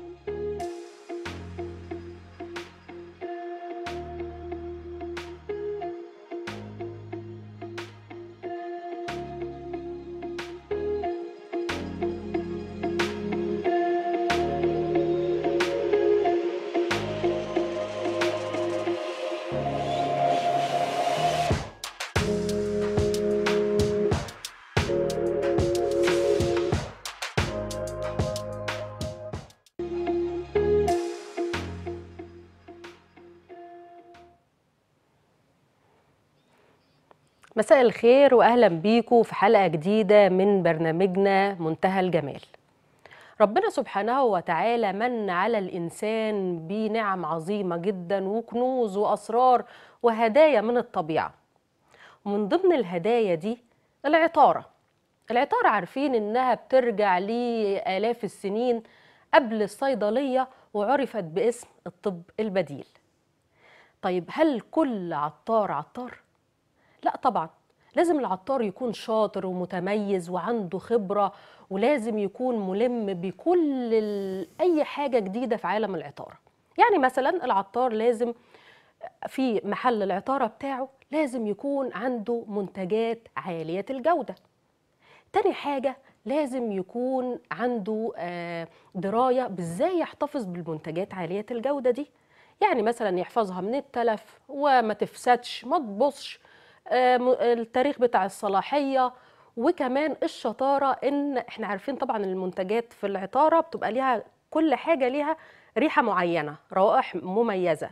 Thank you. مساء الخير واهلا بيكم في حلقه جديده من برنامجنا منتهى الجمال ربنا سبحانه وتعالى من على الانسان بنعم عظيمه جدا وكنوز واسرار وهدايا من الطبيعه ومن ضمن الهدايا دي العطاره العطاره عارفين انها بترجع لالاف السنين قبل الصيدليه وعرفت باسم الطب البديل طيب هل كل عطار عطار لا طبعا لازم العطار يكون شاطر ومتميز وعنده خبرة ولازم يكون ملم بكل أي حاجة جديدة في عالم العطارة يعني مثلا العطار لازم في محل العطارة بتاعه لازم يكون عنده منتجات عالية الجودة تاني حاجة لازم يكون عنده آه، دراية بإزاي يحتفظ بالمنتجات عالية الجودة دي يعني مثلا يحفظها من التلف وما تفسدش ما تبصش آه، التاريخ بتاع الصلاحيه وكمان الشطاره ان احنا عارفين طبعا المنتجات في العطاره بتبقى ليها كل حاجه ليها ريحه معينه روائح مميزه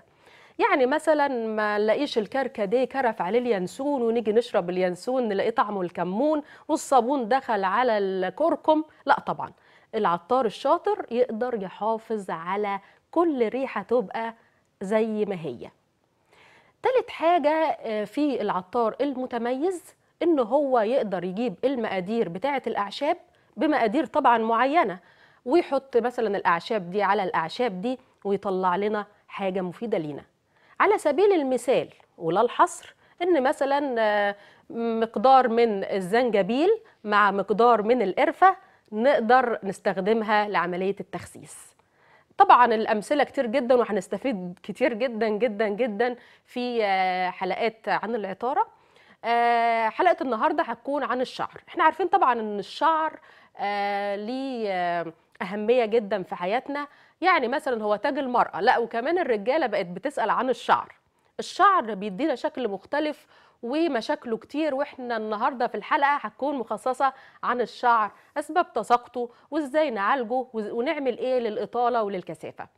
يعني مثلا ما نلاقيش الكركديه كرف عليه اليانسون ونيجي نشرب اليانسون نلاقيه طعمه الكمون والصابون دخل على الكركم لا طبعا العطار الشاطر يقدر يحافظ على كل ريحه تبقى زي ما هي ثالث حاجه آه، في العطار المتميز ان هو يقدر يجيب المقادير بتاعه الاعشاب بمقادير طبعا معينه ويحط مثلا الاعشاب دي على الاعشاب دي ويطلع لنا حاجه مفيده لينا على سبيل المثال ولا الحصر ان مثلا آه، مقدار من الزنجبيل مع مقدار من القرفه نقدر نستخدمها لعمليه التخسيس طبعا الامثله كتير جدا وهنستفيد كتير جدا جدا جدا في آه، حلقات عن العطاره آه، حلقه النهارده هتكون عن الشعر احنا عارفين طبعا ان الشعر آه، ليه اهميه جدا في حياتنا يعني مثلا هو تاج المراه لا وكمان الرجاله بقت بتسال عن الشعر الشعر بيدينا شكل مختلف ومشاكله كتير واحنا النهارده في الحلقه هتكون مخصصه عن الشعر اسباب تساقطه وازاي نعالجه ونعمل ايه للاطاله وللكثافه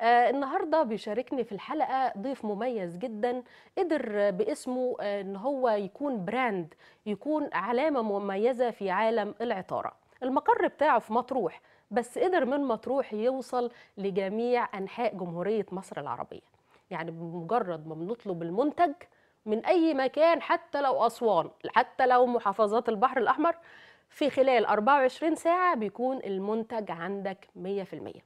آه النهارده بيشاركني في الحلقه ضيف مميز جدا قدر باسمه آه ان هو يكون براند يكون علامه مميزه في عالم العطاره المقر بتاعه في مطروح بس قدر من مطروح يوصل لجميع انحاء جمهوريه مصر العربيه يعني بمجرد ما بنطلب المنتج من أي مكان حتى لو أسوان حتى لو محافظات البحر الأحمر في خلال 24 ساعة بيكون المنتج عندك 100%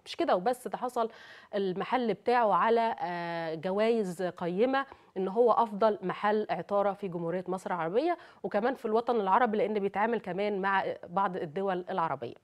مش كده وبس ده حصل المحل بتاعه على آه، جوائز قيمة ان هو افضل محل عطارة في جمهورية مصر العربية وكمان في الوطن العربي لان بيتعامل كمان مع بعض الدول العربية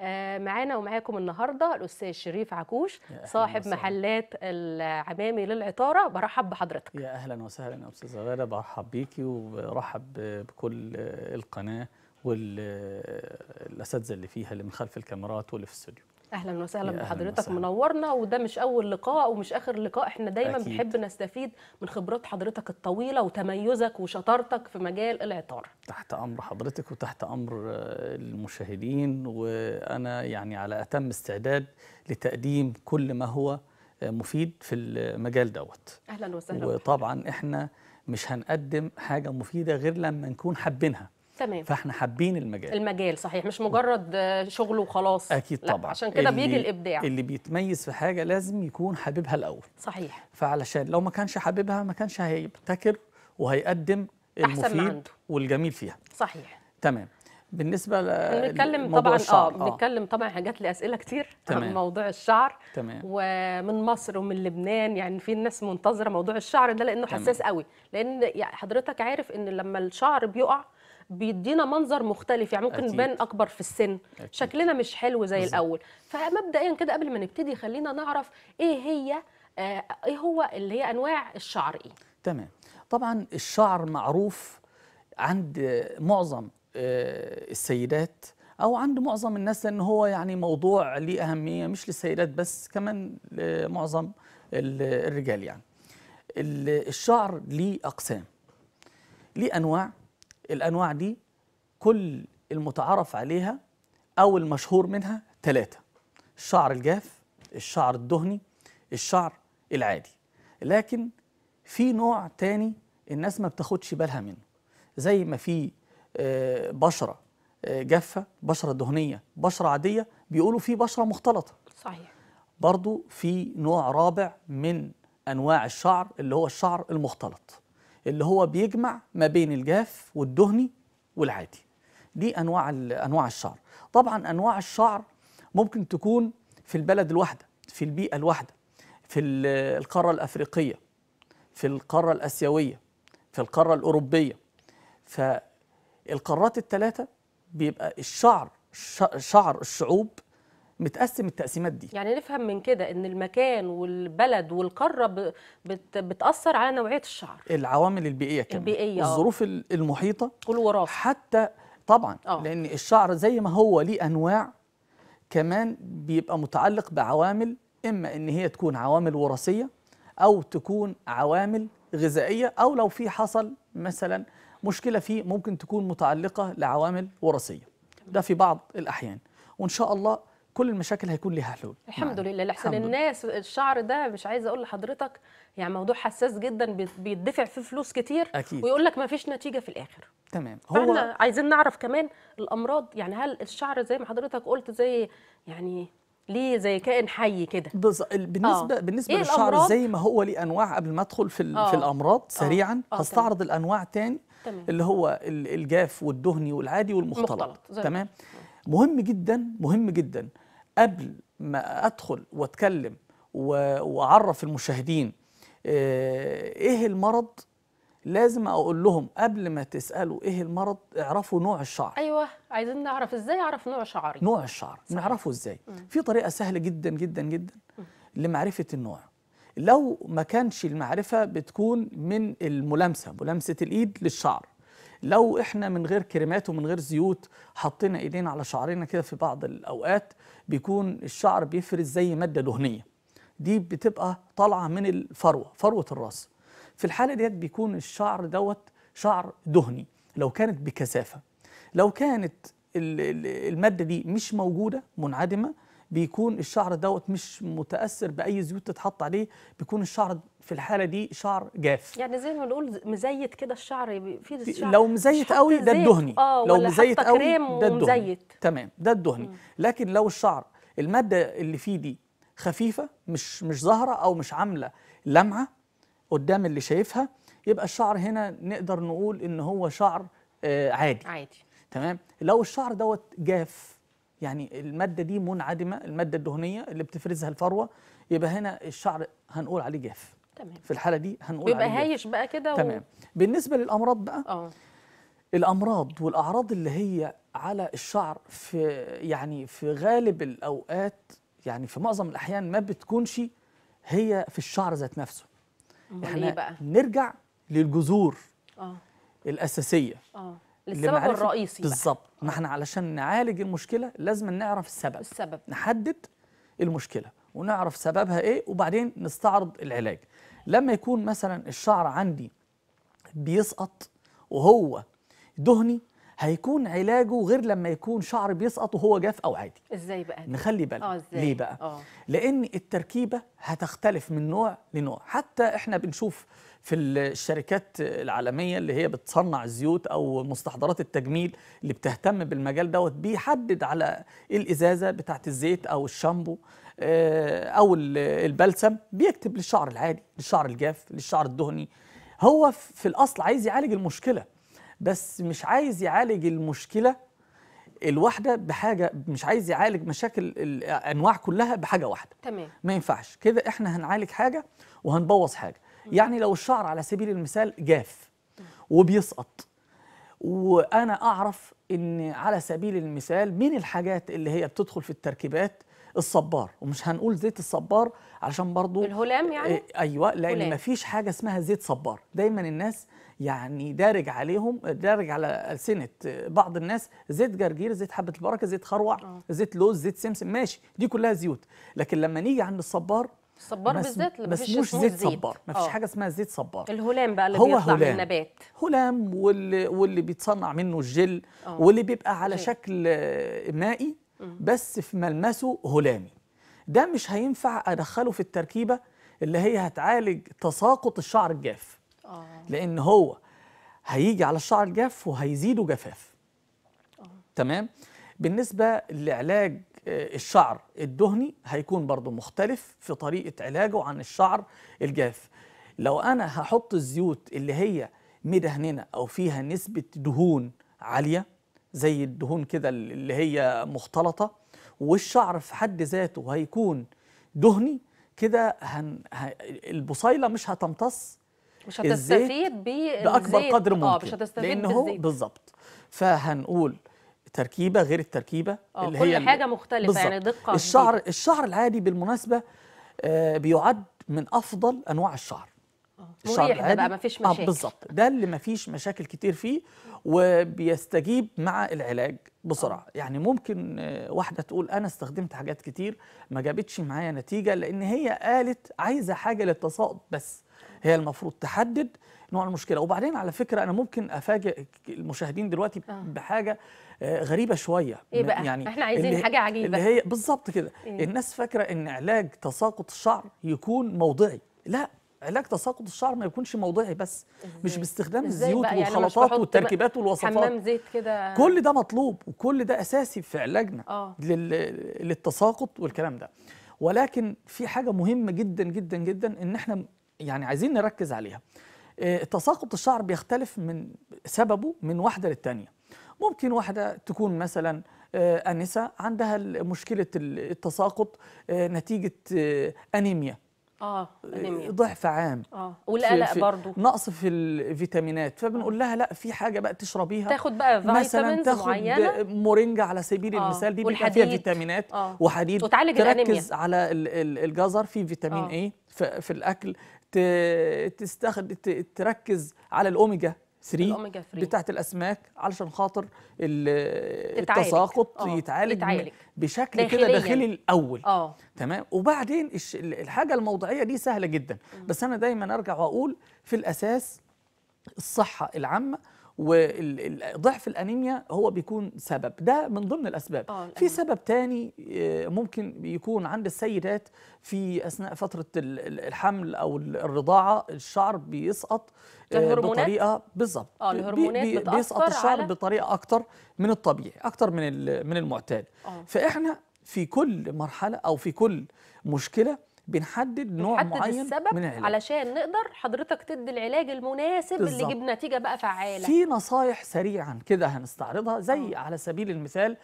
آه، معانا ومعاكم النهارده الاستاذ شريف عكوش صاحب وسهل. محلات العمامي للعطاره برحب بحضرتك يا اهلا وسهلا يا استاذه غاده برحب بيكي وبرحب بكل القناه والاساتذه اللي فيها اللي من خلف الكاميرات واللي في الاستوديو اهلا وسهلا بحضرتك وسهلاً. منورنا وده مش اول لقاء ومش اخر لقاء احنا دايما أكيد. بنحب نستفيد من خبرات حضرتك الطويله وتميزك وشطارتك في مجال العطار تحت امر حضرتك وتحت امر آه، المشاهدين وانا يعني على اتم استعداد لتقديم كل ما هو آه، مفيد في المجال دوت اهلا وسهلا وطبعا احنا مش هنقدم حاجه مفيده غير لما نكون حابينها تمام فاحنا حابين المجال المجال صحيح مش مجرد شغل وخلاص اكيد طبعا عشان كده بيجي الابداع اللي بيتميز في حاجه لازم يكون حاببها الاول صحيح فعلشان لو ما كانش حاببها ما كانش هيبتكر وهيقدم المفيد والجميل فيها صحيح تمام بالنسبه ل بنتكلم طبعا آه،, اه بنتكلم طبعا حاجات لي اسئله كتير تمام. عن موضوع الشعر تمام. ومن مصر ومن لبنان يعني في ناس منتظره موضوع الشعر ده لانه تمام. حساس قوي لان حضرتك عارف ان لما الشعر بيقع بيدينا منظر مختلف يعني ممكن نبان اكبر في السن أكيد. شكلنا مش حلو زي بالزبط. الاول فمبدئيا كده قبل ما نبتدي خلينا نعرف ايه هي آه ايه هو اللي هي انواع الشعر ايه تمام طبعا الشعر معروف عند معظم آه، السيدات او عند معظم الناس لان هو يعني موضوع ليه اهميه مش للسيدات بس كمان معظم الرجال يعني الشعر ليه اقسام ليه انواع الأنواع دي كل المتعارف عليها أو المشهور منها ثلاثة الشعر الجاف الشعر الدهني الشعر العادي لكن في نوع تاني الناس ما بتاخدش بالها منه زي ما في آه، بشرة آه، جافة بشرة دهنية بشرة عادية بيقولوا في بشرة مختلطة صحيح برضو في نوع رابع من أنواع الشعر اللي هو الشعر المختلط اللي هو بيجمع ما بين الجاف والدهني والعادي دي انواع انواع الشعر طبعا انواع الشعر ممكن تكون في البلد الواحده في البيئه الواحده في القاره الافريقيه في القاره الاسيويه في القاره الاوروبيه فالقارات الثلاثه بيبقى الشعر شعر الشعوب متقسم التقسيمات دي يعني نفهم من كده ان المكان والبلد والقاره بت بتاثر على نوعيه الشعر العوامل البيئيه كمان البيئيه آه. الظروف المحيطه والوراثه حتى طبعا أوه. لان الشعر زي ما هو ليه انواع كمان بيبقى متعلق بعوامل اما ان هي تكون عوامل وراثيه او تكون عوامل غذائيه او لو في حصل مثلا مشكله فيه ممكن تكون متعلقه لعوامل وراثيه ده في بعض الاحيان وان شاء الله كل المشاكل هيكون ليها حلول الحمد نعم. لله لحسن الناس الشعر ده مش عايزه اقول لحضرتك يعني موضوع حساس جدا بيدفع فيه فلوس كتير أكيد. ويقول لك ما فيش نتيجه في الاخر تمام هو عايزين نعرف كمان الامراض يعني هل الشعر زي ما حضرتك قلت زي يعني ليه زي كائن حي كده بالنسبه آه. بالنسبه إيه للشعر الأمراض؟ زي ما هو ليه انواع قبل ما ادخل في آه. في الامراض آه. سريعا آه. آه. هستعرض تمام. الانواع تاني تمام. اللي هو الجاف والدهني والعادي والمختلط تمام مهم جدا مهم جدا قبل ما ادخل واتكلم واعرف المشاهدين آه، ايه المرض لازم اقول لهم قبل ما تسالوا ايه المرض اعرفوا نوع الشعر ايوه عايزين نعرف ازاي اعرف نوع شعري نوع الشعر صحيح. نعرفه ازاي مم. في طريقه سهله جدا جدا جدا مم. لمعرفه النوع لو ما كانش المعرفه بتكون من الملامسه ملامسه الايد للشعر لو احنا من غير كريمات ومن غير زيوت حطينا ايدينا على شعرنا كده في بعض الاوقات بيكون الشعر بيفرز زي ماده دهنيه دي بتبقى طالعه من الفروه فروه الراس في الحاله ديت بيكون الشعر دوت شعر دهني لو كانت بكثافه لو كانت الماده دي مش موجوده منعدمه بيكون الشعر دوت مش متاثر باي زيوت تتحط عليه بيكون الشعر في الحاله دي شعر جاف يعني زي ما بنقول مزيت كده الشعر في الشعر لو مزيت قوي ده الدهني آه لو مزيت قوي ده الدهني تمام ده الدهني لكن لو الشعر الماده اللي فيه دي خفيفه مش مش ظاهره او مش عامله لمعه قدام اللي شايفها يبقى الشعر هنا نقدر نقول ان هو شعر آه عادي عادي تمام لو الشعر دوت جاف يعني الماده دي منعدمه الماده الدهنيه اللي بتفرزها الفروه يبقى هنا الشعر هنقول عليه جاف تمام في الحاله دي هنقول بيبقى هايش بقى كده تمام و... بالنسبه للامراض بقى اه الامراض والاعراض اللي هي على الشعر في يعني في غالب الاوقات يعني في معظم الاحيان ما بتكونش هي في الشعر ذات نفسه احنا إيه بقى؟ نرجع للجذور اه الاساسيه اه للسبب الرئيسي بالظبط ما آه. احنا علشان نعالج المشكله لازم نعرف السبب السبب نحدد المشكله ونعرف سببها ايه وبعدين نستعرض العلاج لما يكون مثلا الشعر عندي بيسقط وهو دهني هيكون علاجه غير لما يكون شعر بيسقط وهو جاف او عادي ازاي بقى نخلي بالنا آه، إزاي؟ ليه بقى أوه. لان التركيبه هتختلف من نوع لنوع حتى احنا بنشوف في الشركات العالمية اللي هي بتصنع الزيوت أو مستحضرات التجميل اللي بتهتم بالمجال دوت بيحدد على الإزازة بتاعة الزيت أو الشامبو آه، أو البلسم بيكتب للشعر العادي للشعر الجاف للشعر الدهني هو في الأصل عايز يعالج المشكلة بس مش عايز يعالج المشكله الواحده بحاجه مش عايز يعالج مشاكل الانواع كلها بحاجه واحده تمام ما ينفعش كده احنا هنعالج حاجه وهنبوظ حاجه يعني لو الشعر على سبيل المثال جاف وبيسقط وانا اعرف ان على سبيل المثال من الحاجات اللي هي بتدخل في التركيبات الصبار ومش هنقول زيت الصبار علشان برضو الهلام يعني آه، ايوه لان ما فيش حاجه اسمها زيت صبار دايما الناس يعني دارج عليهم دارج على السنه بعض الناس زيت جرجير زيت حبه البركه زيت خروع أوه. زيت لوز زيت سمسم ماشي دي كلها زيوت لكن لما نيجي عند الصبار الصبار بالذات اللي بس مش زيت صبار ما فيش آه. حاجه اسمها زيت صبار الهلام بقى اللي هو بيطلع هلام. من النبات هلام واللي, واللي بيتصنع منه الجل أوه. واللي بيبقى على جل. شكل مائي بس في ملمسه هلامي ده مش هينفع ادخله في التركيبه اللي هي هتعالج تساقط الشعر الجاف أوه. لان هو هيجي على الشعر الجاف وهيزيده جفاف أوه. تمام بالنسبه لعلاج آه، الشعر الدهني هيكون برضو مختلف في طريقة علاجه عن الشعر الجاف لو أنا هحط الزيوت اللي هي مدهننة أو فيها نسبة دهون عالية زي الدهون كده اللي هي مختلطة والشعر في حد ذاته هيكون دهني كده هن... ه... البصيلة مش هتمتص مش هتستفيد بالزيت بأكبر قدر ممكن آه مش هتستفيد لأن هو بالظبط فهنقول تركيبه غير التركيبه أوه. كل هي حاجه مختلفه بالزبط. يعني دقه الشعر جديدة. الشعر العادي بالمناسبه آه، بيعد من افضل انواع الشعر مريح ده بقى مفيش آه، مشاكل آه بالظبط ده اللي مفيش مشاكل كتير فيه وبيستجيب مع العلاج بسرعه آه. يعني ممكن آه، واحده تقول انا استخدمت حاجات كتير ما جابتش معايا نتيجه لان هي قالت عايزه حاجه للتساقط بس هي المفروض تحدد نوع المشكله وبعدين على فكره انا ممكن افاجئ المشاهدين دلوقتي آه. بحاجه غريبه شويه ايه بقى يعني احنا عايزين اللي حاجه عجيبه اللي هي بالظبط كده إيه؟ الناس فاكره ان علاج تساقط الشعر يكون موضعي لا علاج تساقط الشعر ما يكونش موضعي بس مش باستخدام الزيوت يعني والخلطات والتركيبات والوصفات حمام زيت كده كل ده مطلوب وكل ده اساسي في علاجنا آه. لل... للتساقط والكلام ده ولكن في حاجه مهمه جدا جدا جدا ان احنا يعني عايزين نركز عليها آه، تساقط الشعر بيختلف من سببه من واحده للتانيه ممكن واحده تكون مثلا آه، انسه عندها مشكله التساقط آه، نتيجه انيميا اه ضعف عام اه والقلق برضه نقص في الفيتامينات فبنقول لها لا في حاجه بقى تشربيها تاخد بقى معينه مثلا تاخد مورينجا على سبيل آه. المثال دي بيبقى فيها فيتامينات آه. وحديد وتعالج تركز على الجزر في فيتامين آه. ايه في الاكل تستخد... تركز على الاوميجا 3 بتاعت الاسماك علشان خاطر التساقط آه، يتعالج, يتعالج بشكل كده داخلي الاول أوه. تمام وبعدين الحاجه الموضعيه دي سهله جدا بس انا دايما ارجع واقول في الاساس الصحه العامه وضعف الانيميا هو بيكون سبب ده من ضمن الاسباب آه في سبب تاني آه، ممكن يكون عند السيدات في اثناء فتره الحمل او الرضاعه الشعر بيسقط آه، الهرمونات بطريقه بالظبط اه الهرمونات بي بيسقط الشعر بطريقه اكتر من الطبيعي اكتر من من المعتاد آه. فاحنا في كل مرحله او في كل مشكله بنحدد نوع بنحدد معين السبب من العلاج علشان نقدر حضرتك تدي العلاج المناسب بالزبط. اللي يجيب نتيجه بقى فعاله في نصايح سريعا كده هنستعرضها زي أوه. على سبيل المثال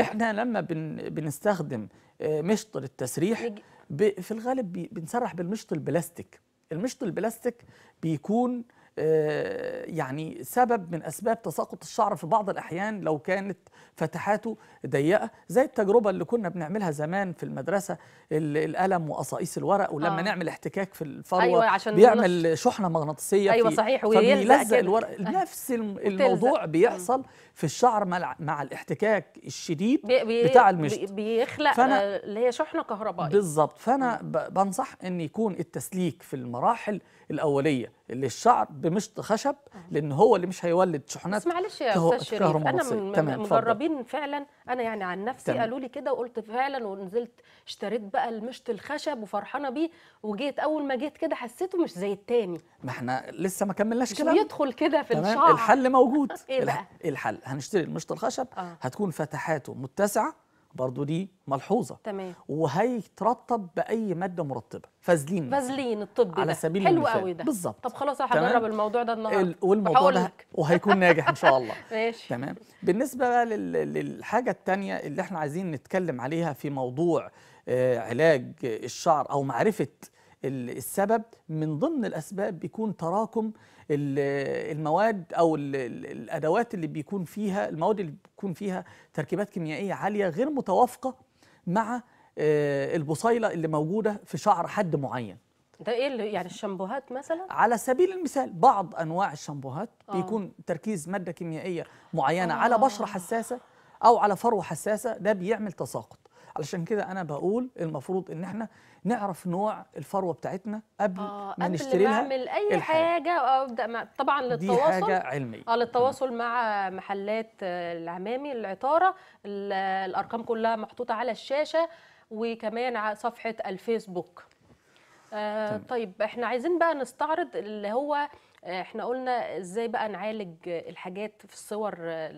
احنا لما بن بنستخدم آه، مشطر التسريح ب... في الغالب بنسرح بالمشط البلاستيك المشط البلاستيك بيكون آه، يعني سبب من اسباب تساقط الشعر في بعض الاحيان لو كانت فتحاته ضيقه زي التجربه اللي كنا بنعملها زمان في المدرسه القلم وقصائص الورق ولما آه. نعمل احتكاك في الفروه أيوة عشان بيعمل نرش. شحنه مغناطيسيه ايوه صحيح ويلزق الورق آه. نفس الموضوع بيحصل في الشعر مع, مع الاحتكاك الشديد بي بي بتاع المشط بيخلق فأنا آه، اللي هي شحنه كهربائيه بالظبط فانا بنصح ان يكون التسليك في المراحل الاوليه اللي الشعر بمشط خشب لان هو اللي مش هيولد شحنات بس معلش يا استاذ شريف انا مجربين فعلا انا يعني عن نفسي قالوا لي كده وقلت فعلا ونزلت اشتريت بقى بقى المشط الخشب وفرحانه بيه وجيت اول ما جيت كده حسيته مش زي التاني ما احنا لسه ما كملناش كده يدخل كده في الشعر الحل موجود ايه بقى؟ الحل هنشتري المشط الخشب آه. هتكون فتحاته متسعه برضه دي ملحوظه تمام وهيترطب باي ماده مرطبه فازلين فازلين الطبي على سبيل حلو المثال قوي ده بالظبط طب خلاص هجرب الموضوع ده النهارده والموضوع ده وهيكون ناجح ان شاء الله ماشي تمام بالنسبه بقى للحاجه الثانيه اللي احنا عايزين نتكلم عليها في موضوع علاج الشعر او معرفه السبب من ضمن الاسباب بيكون تراكم المواد او الادوات اللي بيكون فيها المواد اللي بيكون فيها تركيبات كيميائيه عاليه غير متوافقه مع آه، البصيله اللي موجوده في شعر حد معين ده ايه اللي يعني الشامبوهات مثلا على سبيل المثال بعض انواع الشامبوهات آه. بيكون تركيز ماده كيميائيه معينه أوه. على آه. بشره حساسه او على فروه حساسه ده بيعمل تساقط علشان كده انا بقول المفروض ان احنا نعرف نوع الفروه بتاعتنا قبل آه ما نشتري لها اعمل اي الحاجة. حاجه ابدا مع طبعا للتواصل دي حاجه علميه اه للتواصل مع محلات العمامي العطاره الارقام كلها محطوطه على الشاشه وكمان على صفحه الفيسبوك آه طيب احنا عايزين بقى نستعرض اللي هو احنا قلنا ازاي بقى نعالج الحاجات في الصور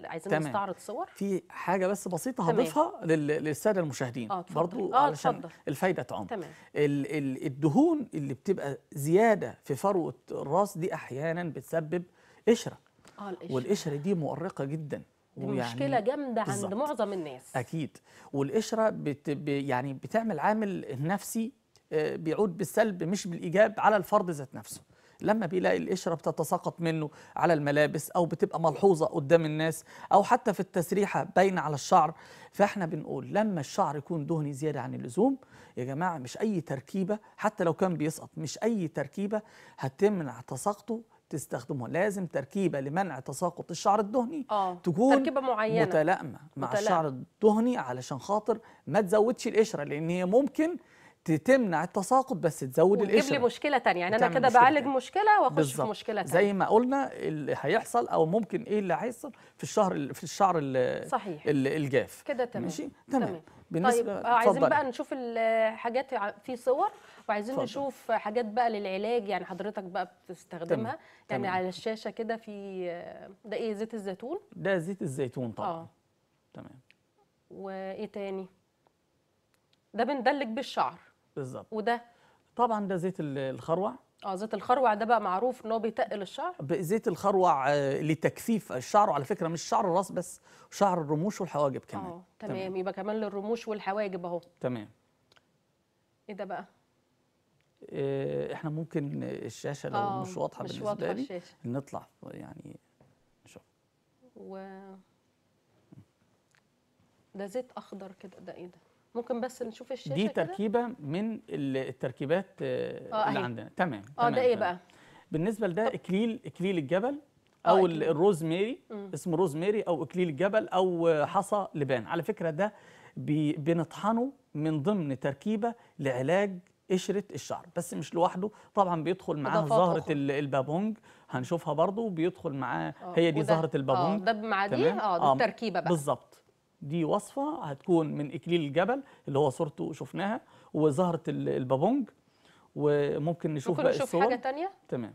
عايزين تمام. نستعرض صور في حاجه بس بسيطه هضيفها للساده المشاهدين آه برضو آه علشان تفضل. الفايده تعم تمام. ال ال الدهون اللي بتبقى زياده في فروه الراس دي احيانا بتسبب قشره آه القشرة. والقشره دي مؤرقه جدا دي مشكله جامده بالزبط. عند معظم الناس اكيد والقشره بت يعني بتعمل عامل نفسي آه، بيعود بالسلب مش بالايجاب على الفرد ذات نفسه لما بيلاقي القشره بتتساقط منه على الملابس او بتبقى ملحوظه قدام الناس او حتى في التسريحه باينه على الشعر فاحنا بنقول لما الشعر يكون دهني زياده عن اللزوم يا جماعه مش اي تركيبه حتى لو كان بيسقط مش اي تركيبه هتمنع تساقطه تستخدمه لازم تركيبه لمنع تساقط الشعر الدهني آه. تكون تركيبه معينه متلائمه مع متلأم. الشعر الدهني علشان خاطر ما تزودش القشره لان هي ممكن تمنع التساقط بس تزود القشره وتجيب لي مشكله ثانيه يعني انا كده بعالج مشكله واخش في مشكله ثانيه زي ما قلنا اللي هيحصل او ممكن ايه اللي هيحصل في الشهر في الشعر صحيح الجاف كده تمام ماشي تمام, تمام. بالنسبه طيب آه، عايزين بقى نشوف الحاجات في صور وعايزين فضل. نشوف حاجات بقى للعلاج يعني حضرتك بقى بتستخدمها تمام. يعني تمام. على الشاشه كده في آه، ده ايه زيت الزيتون ده زيت الزيتون طبعا آه. تمام وايه تاني ده بندلك بالشعر بالظبط وده طبعا ده زيت الخروع اه زيت الخروع ده بقى معروف ان هو بيتقل الشعر زيت الخروع آه، لتكثيف الشعر وعلى فكره مش شعر الراس بس شعر الرموش والحواجب كمان اه تمام. تمام يبقى كمان للرموش والحواجب اهو تمام ايه ده بقى آه، احنا ممكن الشاشه لو آه مش واضحه مش بالنسبه واضحة لي الشاشة. نطلع يعني نشوف و ده زيت اخضر كده ده ايه ده ممكن بس نشوف الشاشه دي تركيبه كده؟ من التركيبات آه, آه، اللي عندنا تمام اه ده ايه بقى بالنسبه لده اكليل اكليل الجبل آه، او الروز ميري اسمه روز ميري او اكليل الجبل او آه، حصى لبان على فكره ده بنطحنه من ضمن تركيبه لعلاج قشره الشعر بس مش لوحده طبعا بيدخل معاه زهره البابونج هنشوفها برضو بيدخل معاه هي دي زهره البابونج ده مع دي اه دي التركيبه بقى بالظبط دي وصفة هتكون من إكليل الجبل اللي هو صورته شفناها وزهرة البابونج وممكن نشوف ممكن بقى نشوف الصور حاجة تانية؟ تمام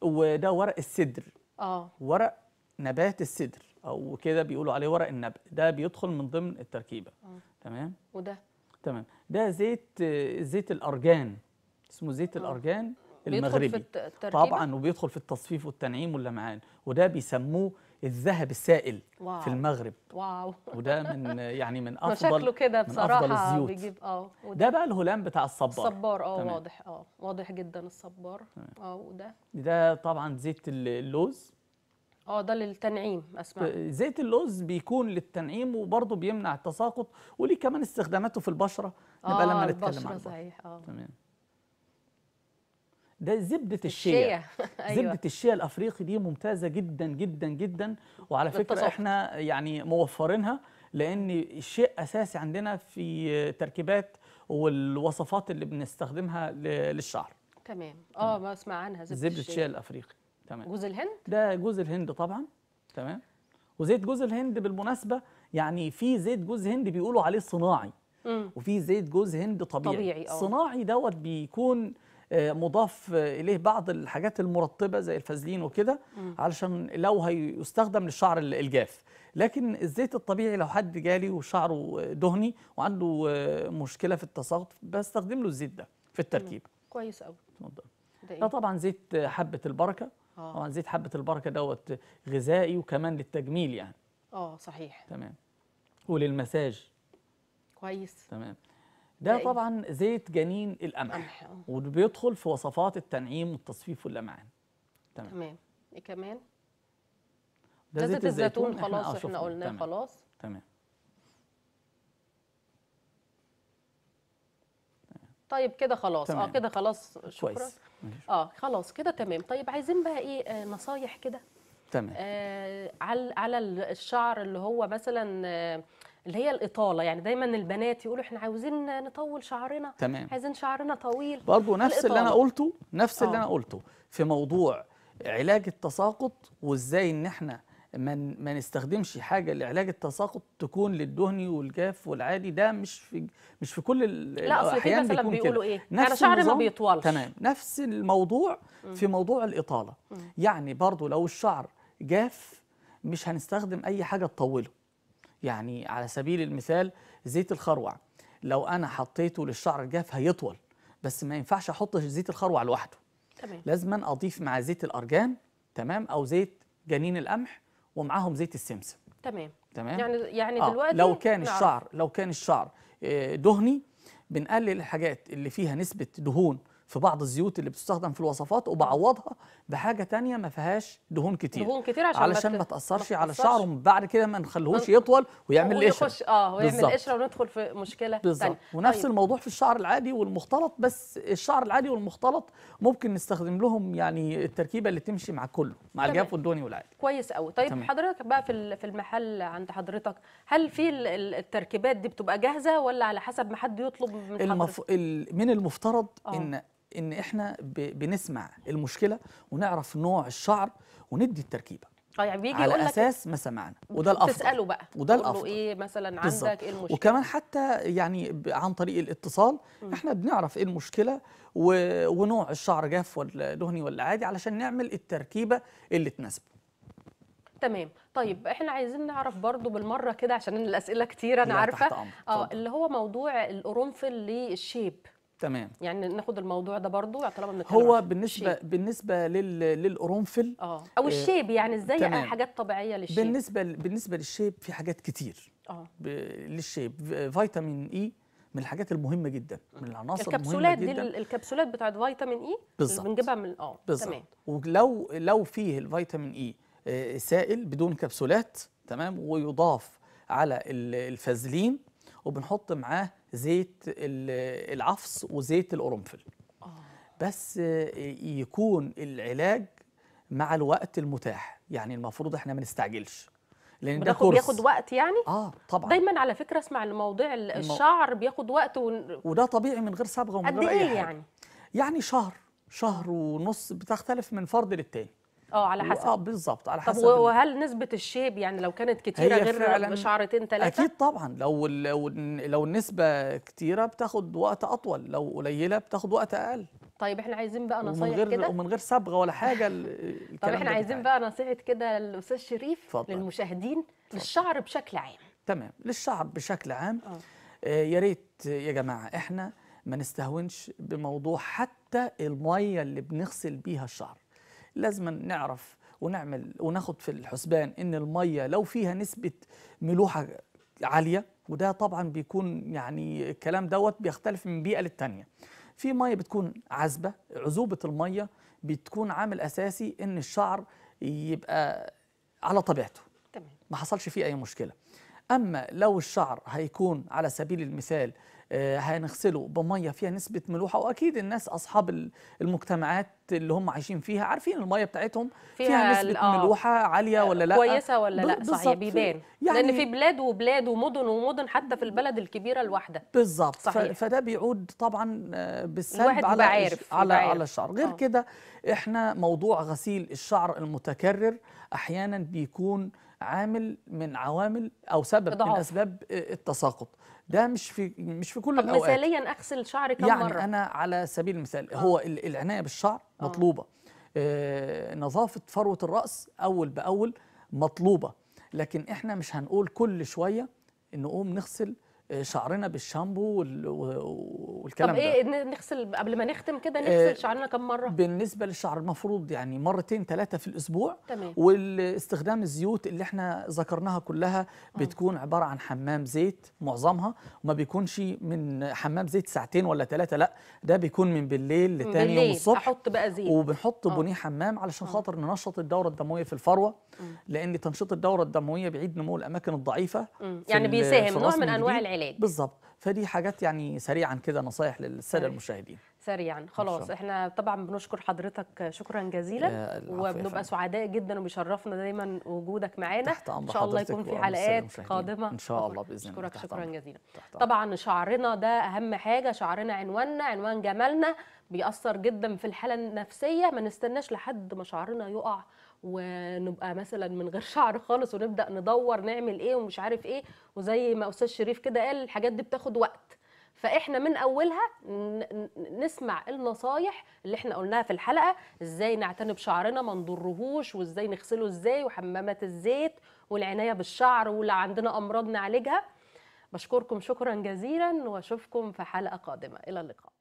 وده ورق السدر اه ورق نبات السدر او كده بيقولوا عليه ورق النبق ده بيدخل من ضمن التركيبه آه. تمام وده تمام ده زيت زيت الارجان اسمه زيت آه. الارجان المغربي بيدخل في التركيبة؟ طبعا وبيدخل في التصفيف والتنعيم واللمعان وده بيسموه الذهب السائل واو. في المغرب واو وده من يعني من افضل شكله كده بصراحه من أفضل الزيوت. بيجيب اه ده بقى الهلام بتاع الصبار الصبار اه واضح اه واضح جدا الصبار اه وده ده طبعا زيت اللوز اه ده للتنعيم اسمع آه، زيت اللوز بيكون للتنعيم وبرضه بيمنع التساقط وليه كمان استخداماته في البشره نبقى آه لما نتكلم عن البشره صحيح اه تمام ده زبده الشيا أيوة. زبده الشيا الافريقي دي ممتازه جدا جدا جدا وعلى فكره احنا يعني موفرينها لان الشيء اساسي عندنا في تركيبات والوصفات اللي بنستخدمها للشعر تمام اه ما اسمع عنها زبده, زبدة الشيا الافريقي تمام جوز الهند ده جوز الهند طبعا تمام وزيت جوز الهند بالمناسبه يعني في زيت جوز هند بيقولوا عليه صناعي وفي زيت جوز هند طبيعي, طبيعي آه. صناعي دوت بيكون آه، مضاف اليه بعض الحاجات المرطبه زي الفازلين وكده علشان لو هيستخدم للشعر الجاف لكن الزيت الطبيعي لو حد جالي وشعره دهني وعنده آه، مشكله في التساقط بستخدم له الزيت ده في التركيب كويس قوي اتفضل إيه؟ ده طبعا زيت حبه البركه آه. طبعا زيت حبه البركه دوت غذائي وكمان للتجميل يعني اه صحيح تمام وللمساج كويس تمام ده طبعا زيت جنين القمح آه. وبيدخل في وصفات التنعيم والتصفيف واللمعان تمام تمام ايه كمان ده زيت الزيتون, الزيتون خلاص احنا, احنا قلناه خلاص تمام طيب كده خلاص آه، تمام. اه كده خلاص شكرا كويس. اه خلاص كده تمام طيب عايزين بقى ايه آه نصايح كده تمام آه على على الشعر اللي هو مثلا آه اللي هي الاطاله يعني دايما البنات يقولوا احنا عاوزين نطول شعرنا تمام عايزين شعرنا طويل برضه نفس الإطالة. اللي انا قلته نفس أوه. اللي آه. انا قلته في موضوع علاج التساقط وازاي ان احنا ما ما نستخدمش حاجه لعلاج التساقط تكون للدهني والجاف والعادي ده مش في مش في كل الاحيان لا مثلا بيقولوا كده. ايه يعني نفس انا شعري ما بيطولش تمام نفس الموضوع م. في موضوع الاطاله م. يعني برضو لو الشعر جاف مش هنستخدم اي حاجه تطوله يعني على سبيل المثال زيت الخروع لو انا حطيته للشعر الجاف هيطول بس ما ينفعش احط زيت الخروع لوحده تمام لازم اضيف مع زيت الارجان تمام او زيت جنين القمح ومعاهم زيت السمسم تمام تمام يعني يعني آه دلوقتي لو كان نعم. الشعر لو كان الشعر آه، دهني بنقلل الحاجات اللي فيها نسبه دهون في بعض الزيوت اللي بتستخدم في الوصفات وبعوضها بحاجه تانية ما فيهاش دهون كتير دهون كتير عشان علشان ما تاثرش على الشعر بعد كده ما نخليهوش يطول ويعمل قشره اه ويعمل قشره وندخل في مشكله بالزبط. تانية ونفس طيب. الموضوع في الشعر العادي والمختلط بس الشعر العادي والمختلط ممكن نستخدم لهم يعني التركيبه اللي تمشي مع كله مع الجاف والدوني والعادي كويس قوي طيب تمام. حضرتك بقى في في المحل عند حضرتك هل في التركيبات دي بتبقى جاهزه ولا على حسب ما حد يطلب من المف... حضرتك؟ من المفترض أوه. ان ان احنا بنسمع المشكله ونعرف نوع الشعر وندي التركيبه اه يعني بيجي على اساس ما سمعنا وده الافضل تساله بقى وده الافضل ايه مثلا عندك ايه المشكله وكمان حتى يعني عن طريق الاتصال م. احنا بنعرف ايه المشكله و... ونوع الشعر جاف ولا دهني ولا عادي علشان نعمل التركيبه اللي تناسبه تمام طيب احنا عايزين نعرف برضو بالمره كده عشان الاسئله كتير انا عارفه اه اللي هو موضوع القرنفل للشيب تمام يعني ناخد الموضوع ده برضو طالما بنتكلم هو بالنسبه الشيب. بالنسبه لل... للقرنفل اه او الشيب يعني آه، ازاي تمام. حاجات طبيعيه للشيب بالنسبه بالنسبه للشيب في حاجات كتير اه ب... للشيب فيتامين اي e من الحاجات المهمه جدا من العناصر المهمه جدا دي الكبسولات بتاعت فيتامين e اي بالظبط بنجيبها من اه تمام ولو لو فيه الفيتامين e، اي آه، سائل بدون كبسولات تمام ويضاف على الفازلين وبنحط معاه زيت العفص وزيت القرنفل آه. بس يكون العلاج مع الوقت المتاح يعني المفروض احنا ما نستعجلش لان ده كورس بياخد وقت يعني اه طبعا دايما على فكره اسمع الموضوع الشعر بياخد وقت و... وده طبيعي من غير صبغه ومن غير اي إيه حاجه قد ايه يعني يعني شهر شهر ونص بتختلف من فرد للتاني اه على حسب اه بالظبط على حسب طب وهل نسبه الشيب يعني لو كانت كتيره غير بشعرتين ثلاثه اكيد طبعا لو لو لو النسبه كتيره بتاخد وقت اطول لو قليله بتاخد وقت اقل طيب احنا عايزين بقى نصايح كده ومن غير صبغه ولا حاجه طب احنا عايزين بقى نصيحه كده للاستاذ شريف فضل. للمشاهدين فضل. للشعر بشكل عام تمام للشعر بشكل عام آه. آه يا ريت يا جماعه احنا ما نستهونش بموضوع حتى الميه اللي بنغسل بيها الشعر لازم نعرف ونعمل وناخد في الحسبان ان الميه لو فيها نسبه ملوحه عاليه وده طبعا بيكون يعني الكلام دوت بيختلف من بيئه للتانيه في ميه بتكون عذبه عذوبه الميه بتكون عامل اساسي ان الشعر يبقى على طبيعته تمام ما حصلش فيه اي مشكله اما لو الشعر هيكون على سبيل المثال آه، هنغسله بميه فيها نسبه ملوحه واكيد الناس اصحاب المجتمعات اللي هم عايشين فيها عارفين الميه بتاعتهم فيها, فيها نسبه آه ملوحه عاليه ولا لا كويسه ولا لا صحيح بيبان يعني لان في بلاد وبلاد ومدن ومدن حتى في البلد الكبيره الواحده بالظبط فده بيعود طبعا آه، بالسلب على عارف على عارف. على الشعر آه. غير كده احنا موضوع غسيل الشعر المتكرر احيانا بيكون عامل من عوامل او سبب من اسباب آه، التساقط ده مش في مش في كل الاوقات مثاليا اغسل شعري كم يعني مره انا على سبيل المثال آه. هو العنايه بالشعر آه. مطلوبه آه نظافه فروه الراس اول باول مطلوبه لكن احنا مش هنقول كل شويه نقوم نغسل شعرنا بالشامبو والكلام طب ايه ده. نغسل قبل ما نختم كده آه، نغسل شعرنا كم مره بالنسبه للشعر المفروض يعني مرتين ثلاثه في الاسبوع تمام. واستخدام الزيوت اللي احنا ذكرناها كلها آه. بتكون عباره عن حمام زيت معظمها وما بيكونش من حمام زيت ساعتين ولا ثلاثه لا ده بيكون من بالليل لتاني بالليل. يوم الصبح احط بقى زيت وبنحط آه. بنيه حمام علشان خاطر ننشط الدوره الدمويه في الفروه لان تنشيط الدوره الدمويه بيعيد نمو الاماكن الضعيفه يعني بيساهم نوع من انواع العلاج العلاج بالظبط فدي حاجات يعني سريعا كده نصايح للساده المشاهدين سريعا خلاص احنا طبعا بنشكر حضرتك شكرا جزيلا آه، وبنبقى سعداء جدا وبيشرفنا دايما وجودك معانا ان شاء الله يكون في حلقات قادمه ان شاء الله باذن الله اشكرك شكرا جزيلا طبعا شعرنا ده اهم حاجه شعرنا عنواننا عنوان جمالنا بيأثر جدا في الحاله النفسيه ما نستناش لحد ما شعرنا يقع ونبقى مثلا من غير شعر خالص ونبدا ندور نعمل ايه ومش عارف ايه وزي ما استاذ شريف كده قال الحاجات دي بتاخد وقت فاحنا من اولها نسمع النصايح اللي احنا قلناها في الحلقه ازاي نعتني بشعرنا ما نضرهوش وازاي نغسله ازاي وحمامات الزيت والعنايه بالشعر ولو عندنا امراض نعالجها بشكركم شكرا جزيلا واشوفكم في حلقه قادمه الى اللقاء